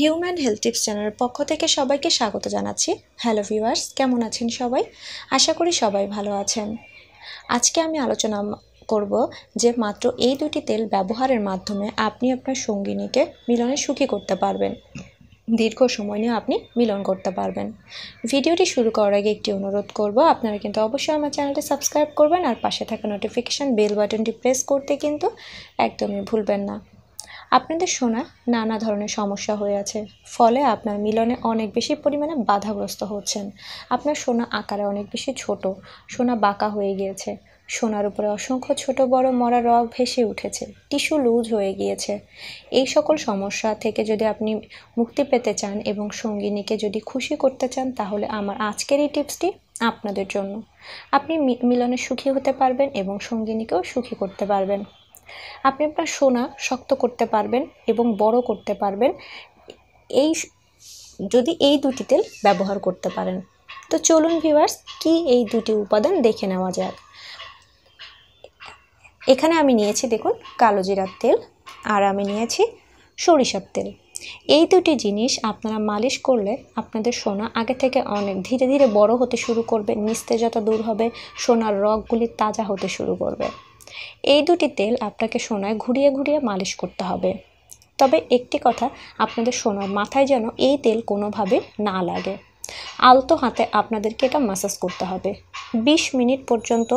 human health tips চ্যানেলের পক্ষ থেকে সবাইকে স্বাগত জানাচ্ছি হ্যালো ভিউয়ার্স কেমন আছেন সবাই আশা করি সবাই ভালো আছেন আজকে আমি আলোচনা করব যে মাত্র এই দুটি তেল ব্যবহারের মাধ্যমে আপনি আপনার সঙ্গিনীকে মিলনে সুখী করতে পারবেন দীর্ঘ সময় নিয়ে আপনি মিলন করতে পারবেন ভিডিওটি শুরু করার আগে একটি অনুরোধ করব আপনারা কিন্তু অবশ্যই আমার চ্যানেলটি সাবস্ক্রাইব করবেন আর পাশে থাকা নোটিফিকেশান বেল বাটনটি প্রেস করতে কিন্তু একদমই ভুলবেন না আপনাদের শোনা নানা ধরনের সমস্যা হয়ে আছে ফলে আপনার মিলনে অনেক বেশি পরিমাণে বাধাগ্রস্ত হচ্ছেন আপনার সোনা আকারে অনেক বেশি ছোট সোনা বাঁকা হয়ে গিয়েছে সোনার উপরে অসংখ্য ছোট বড় মরা রগ ভেসে উঠেছে টিস্যু লুজ হয়ে গিয়েছে এই সকল সমস্যা থেকে যদি আপনি মুক্তি পেতে চান এবং সঙ্গিনীকে যদি খুশি করতে চান তাহলে আমার আজকের এই টিপসটি আপনাদের জন্য আপনি মিলনে সুখী হতে পারবেন এবং সঙ্গিনীকেও সুখী করতে পারবেন আপনি আপনার সোনা শক্ত করতে পারবেন এবং বড় করতে পারবেন এই যদি এই দুটি তেল ব্যবহার করতে পারেন তো চলুন ভিউয়ার্স কি এই দুটি উপাদান দেখে নেওয়া যাক এখানে আমি নিয়েছি দেখুন কালো জিরার তেল আর আমি নিয়েছি সরিষার তেল এই দুটি জিনিস আপনারা মালিশ করলে আপনাদের সোনা আগে থেকে অনেক ধীরে ধীরে বড় হতে শুরু করবে নিস্তেজতা দূর হবে সোনার রগগুলি তাজা হতে শুরু করবে এই দুটি তেল আপনাকে সোনায় ঘুরিয়ে ঘুরিয়ে মালিশ করতে হবে তবে একটি কথা আপনাদের সোনার মাথায় যেন এই তেল কোনোভাবে না লাগে আলতো হাতে আপনাদেরকে এটা মাসাজ করতে হবে ২০ মিনিট পর্যন্ত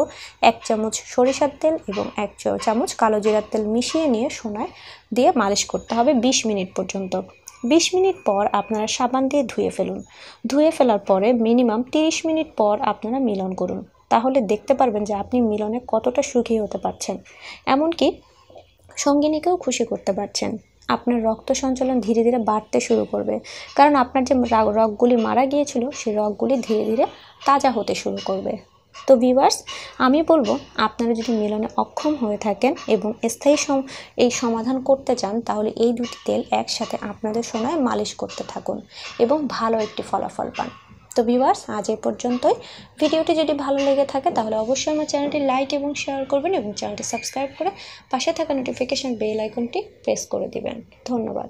এক চামচ সরিষার তেল এবং এক চামচ কালো জিরার তেল মিশিয়ে নিয়ে সোনায় দিয়ে মালিশ করতে হবে ২০ মিনিট পর্যন্ত ২০ মিনিট পর আপনারা সাবান দিয়ে ধুয়ে ফেলুন ধুয়ে ফেলার পরে মিনিমাম ৩০ মিনিট পর আপনারা মিলন করুন তাহলে দেখতে পারবেন যে আপনি মিলনে কতটা সুখী হতে পারছেন এমনকি সঙ্গিনীকেও খুশি করতে পারছেন আপনার রক্ত সঞ্চালন ধীরে ধীরে বাড়তে শুরু করবে কারণ আপনার যে রগগুলি মারা গিয়েছিল সেই রগগুলি ধীরে ধীরে তাজা হতে শুরু করবে তো ভিভার্স আমি বলবো আপনারা যদি মিলনে অক্ষম হয়ে থাকেন এবং স্থায়ী সম এই সমাধান করতে চান তাহলে এই দুটি তেল একসাথে আপনাদের সময় মালিশ করতে থাকুন এবং ভালো একটি ফলাফল পান তো ভিউয়ার্স আজ এ পর্যন্তই ভিডিওটি যদি ভালো লেগে থাকে তাহলে অবশ্যই আমার চ্যানেলটি লাইক এবং শেয়ার করবেন এবং চ্যানেলটি সাবস্ক্রাইব করে পাশে থাকা নোটিফিকেশান বেল আইকনটি প্রেস করে দিবেন ধন্যবাদ